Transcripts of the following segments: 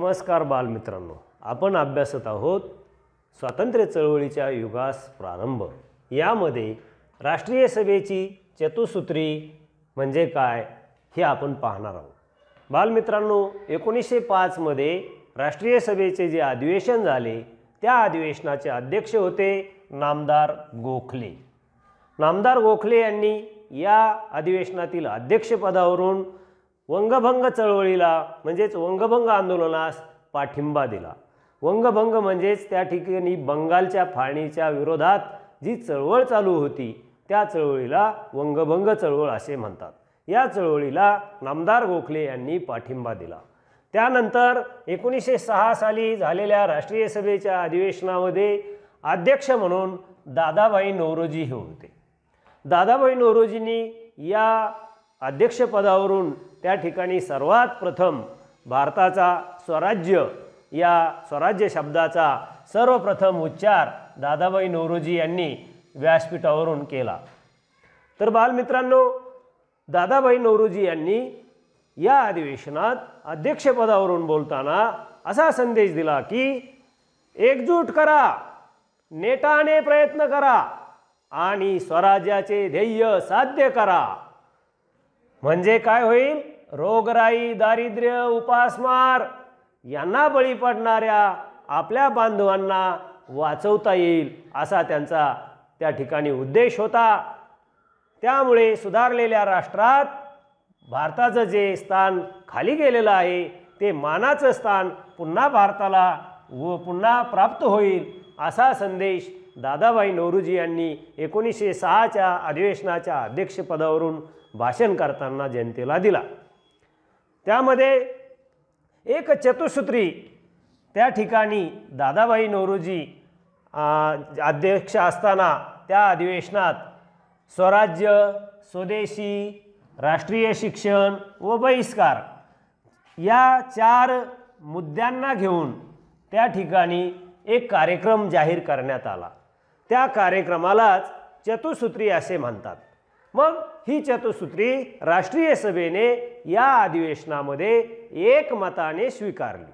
नमस्कार बालमित्रांनो आपण अभ्यासत आहोत स्वातंत्र्य चळवळीच्या युगास प्रारंभ यामध्ये राष्ट्रीय सभेची चतुसूत्री म्हणजे काय हे आपण पाहणार आहोत बालमित्रांनो एकोणीसशे पाचमध्ये राष्ट्रीय सभेचे जे अधिवेशन झाले त्या अधिवेशनाचे अध्यक्ष होते नामदार गोखले नामदार गोखले यांनी या अधिवेशनातील अध्यक्षपदावरून वंगभंग चळवळीला म्हणजेच वंगभंग आंदोलनास पाठिंबा दिला वंगभंग म्हणजेच त्या ठिकाणी बंगालच्या फाळणीच्या विरोधात जी चळवळ चालू होती त्या चळवळीला वंगभंग चळवळ असे म्हणतात या चळवळीला नामदार गोखले यांनी पाठिंबा दिला त्यानंतर एकोणीसशे सहा साली झालेल्या राष्ट्रीय सभेच्या अधिवेशनामध्ये अध्यक्ष म्हणून दादाभाई नवरोजी हे होते दादाभाई नवरोजींनी या अध्यक्षपदावरून त्या ठिकाणी सर्वात प्रथम भारताचा स्वराज्य या स्वराज्य शब्दाचा सर्वप्रथम उच्चार दादाबाई नवरोजी यांनी व्यासपीठावरून केला तर बालमित्रांनो दादाबाई नवरोजी यांनी या अधिवेशनात अध्यक्षपदावरून बोलताना असा संदेश दिला की एकजूट करा नेटाने प्रयत्न करा आणि स्वराज्याचे ध्येय साध्य करा म्हणजे काय होईल रोगराई दारिद्र्य उपासमार यांना बळी पडणाऱ्या आपल्या बांधवांना वाचवता येईल असा त्यांचा त्या ठिकाणी उद्देश होता त्यामुळे सुधारलेल्या राष्ट्रात भारताचं जे स्थान खाली गेलेलं आहे ते मानाचं स्थान पुन्हा भारताला व पुन्हा प्राप्त होईल असा संदेश दादाभाई नौरूजी यांनी एकोणीसशे सहाच्या अधिवेशनाच्या अध्यक्षपदावरून भाषण करताना जनतेला दिला त्यामध्ये एक चतुसूत्री त्या ठिकाणी दादाभाई नौरोजी अध्यक्ष असताना त्या अधिवेशनात स्वराज्य स्वदेशी राष्ट्रीय शिक्षण व बहिष्कार या चार मुद्द्यांना घेऊन त्या ठिकाणी एक कार्यक्रम जाहीर करण्यात आला त्या कार्यक्रमालाच चतुसूत्री असे म्हणतात मग ही चतुसूत्री राष्ट्रीय सभेने या अधिवेशनामध्ये एकमताने स्वीकारली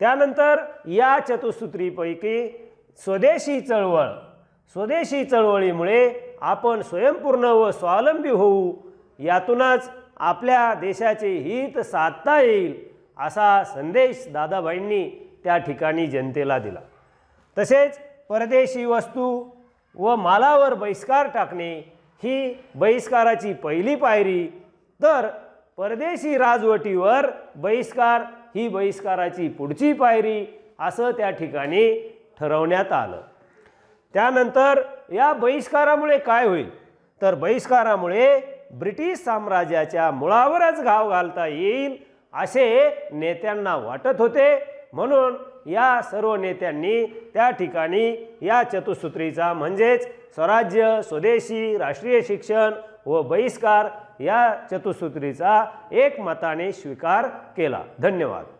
त्यानंतर या चतुसूत्रीपैकी स्वदेशी चळवळ स्वदेशी चळवळीमुळे आपण स्वयंपूर्ण व स्वावलंबी होऊ यातूनच आपल्या देशाचे हित साधता येईल असा संदेश दादाबाईंनी त्या ठिकाणी जनतेला दिला तसेच परदेशी वस्तू व मालावर बहिष्कार टाकणे ही बहिष्काराची पहिली पायरी तर परदेशी राजवटीवर बहिष्कार ही बहिष्काराची पुढची पायरी असं त्या ठिकाणी ठरवण्यात आलं त्यानंतर या बहिष्कारामुळे काय होईल तर बहिष्कारामुळे ब्रिटिश साम्राज्याच्या मुळावरच घाव घालता येईल असे नेत्यांना वाटत होते म्हणून या सर्व नेत्यांनी त्या ठिकाणी या चतुसूत्रीचा म्हणजेच स्वराज्य स्वदेशी राष्ट्रीय शिक्षण व बहिष्कार या चतुसूत्रीचा एकमताने स्वीकार केला धन्यवाद